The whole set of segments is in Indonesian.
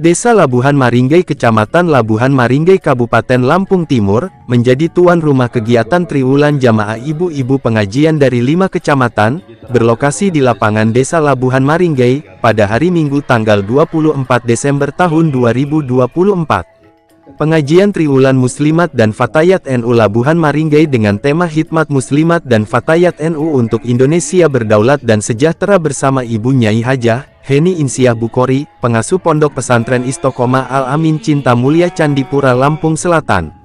Desa Labuhan Maringgai Kecamatan Labuhan Maringgai Kabupaten Lampung Timur, menjadi tuan rumah kegiatan Triwulan Jamaah Ibu-Ibu Pengajian dari lima kecamatan, berlokasi di lapangan Desa Labuhan Maringgai, pada hari Minggu tanggal 24 Desember tahun 2024. Pengajian Triwulan Muslimat dan Fatayat NU Labuhan Maringgai dengan tema Hikmat Muslimat dan Fatayat NU untuk Indonesia Berdaulat dan Sejahtera bersama Ibu Nyai Hajah, Heni Insyah Bukori, pengasuh Pondok Pesantren Istokoma Al-Amin Cinta Mulia Candipura Lampung Selatan.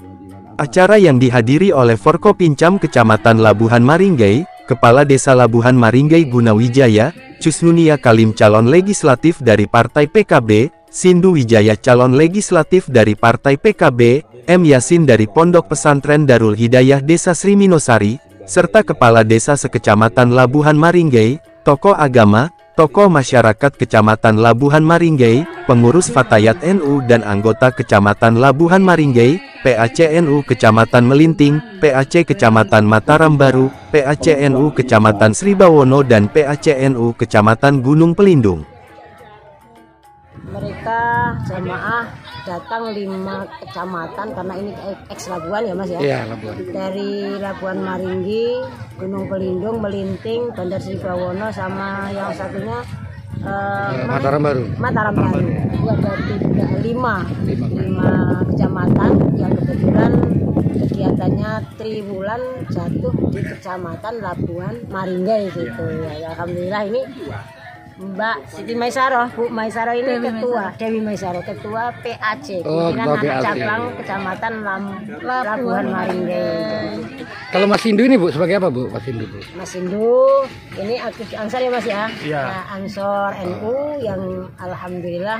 Acara yang dihadiri oleh Forkopincam Kecamatan Labuhan Maringgai, Kepala Desa Labuhan Maringgai Gunawijaya, Cusnunia Kalim calon legislatif dari Partai PKB, Sindu Wijaya calon legislatif dari Partai PKB, M. Yasin dari Pondok Pesantren Darul Hidayah Desa Sriminosari, serta Kepala Desa Sekecamatan Labuhan Maringgai, tokoh agama, tokoh masyarakat Kecamatan Labuhan Maringgai, pengurus Fatayat NU dan anggota Kecamatan Labuhan PAC PACNU Kecamatan Melinting, PAC Kecamatan Mataram Baru, PACNU Kecamatan Sribawono dan PACNU Kecamatan Gunung Pelindung kita jamaah datang lima kecamatan karena ini ex Labuan ya Mas ya. Iya, Labuan. Dari Labuan Maringgi, Gunung Pelindung, Melinting, Bandar Sri Bawono sama yang satunya uh, ya, Mataram Baru. Mataram Baru. Dua tiga, lima, lima, kecamatan yang kebetulan kegiatannya triwulan jatuh di kecamatan Labuan Maringgi gitu. Ya, ya alhamdulillah ini Mbak Siti Maisaro, Bu Maisaro ini Dewi ketua Maisaro. Dewi Maisaro, ketua PAC, oh, pimpinan ketua anak cabang Kecamatan Lam, Labuhan Maringge. Kalau Mas Indu ini Bu sebagai apa Bu Mas Indu? Bu? Mas Indu ini aktif Ansor ya Mas ya? Iya. Nah, Ansor NU yang alhamdulillah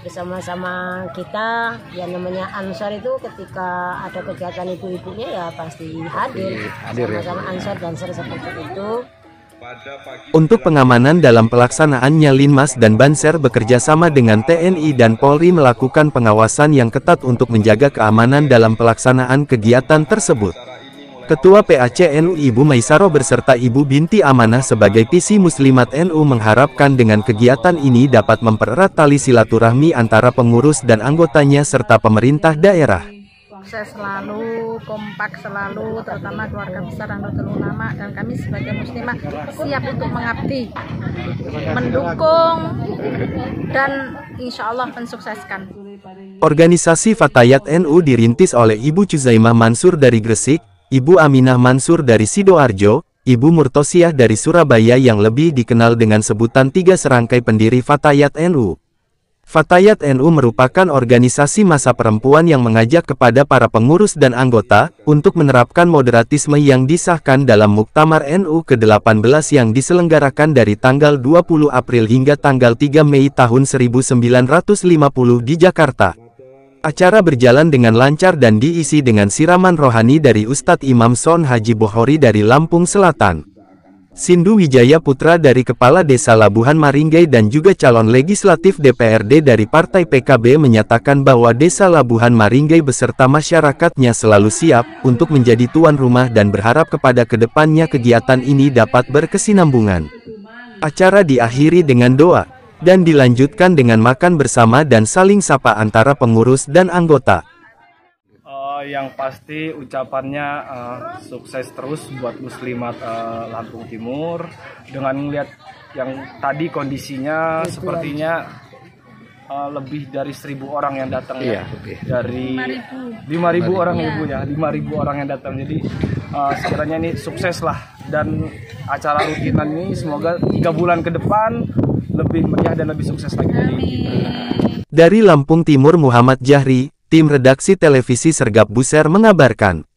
bersama-sama kita yang namanya Ansor itu ketika ada kegiatan ibu-ibunya ya pasti hadir ya, sama-sama ya, Ansor dan dan seperti itu untuk pengamanan dalam pelaksanaannya Linmas dan Banser bekerja sama dengan TNI dan Polri melakukan pengawasan yang ketat untuk menjaga keamanan dalam pelaksanaan kegiatan tersebut. Ketua PACNU Ibu Maisaro berserta Ibu Binti Amanah sebagai PC Muslimat NU mengharapkan dengan kegiatan ini dapat mempererat tali silaturahmi antara pengurus dan anggotanya serta pemerintah daerah sukses selalu, kompak selalu, terutama keluarga besar Nahdlatul Ulama dan kami sebagai muslimah siap untuk mengabdi, mendukung dan insya Allah mensukseskan. Organisasi Fatayat NU dirintis oleh Ibu Cuzaimah Mansur dari Gresik, Ibu Aminah Mansur dari Sidoarjo, Ibu Murtosiah dari Surabaya yang lebih dikenal dengan sebutan tiga serangkai pendiri Fatayat NU. Fatayat NU merupakan organisasi masa perempuan yang mengajak kepada para pengurus dan anggota untuk menerapkan moderatisme yang disahkan dalam Muktamar NU ke-18 yang diselenggarakan dari tanggal 20 April hingga tanggal 3 Mei tahun 1950 di Jakarta. Acara berjalan dengan lancar dan diisi dengan siraman rohani dari Ustadz Imam Son Haji Bohori dari Lampung Selatan. Sindu Wijaya putra dari Kepala Desa Labuhan Maringgai dan juga calon legislatif DPRD dari Partai PKB menyatakan bahwa Desa Labuhan Maringgai beserta masyarakatnya selalu siap untuk menjadi tuan rumah dan berharap kepada kedepannya kegiatan ini dapat berkesinambungan. Acara diakhiri dengan doa, dan dilanjutkan dengan makan bersama dan saling sapa antara pengurus dan anggota. Uh, yang pasti ucapannya uh, sukses terus buat Muslimat uh, Lampung Timur dengan melihat yang tadi kondisinya Itu sepertinya uh, lebih dari seribu orang yang datang ya. iya, ya lebih. dari lima ribu orang ya lima ribu orang yang datang jadi uh, sekiranya ini sukses lah dan acara rutinan ini semoga tiga bulan ke depan lebih meriah dan lebih sukses lagi dari Lampung Timur Muhammad Jahri tim redaksi televisi Sergap Buser mengabarkan,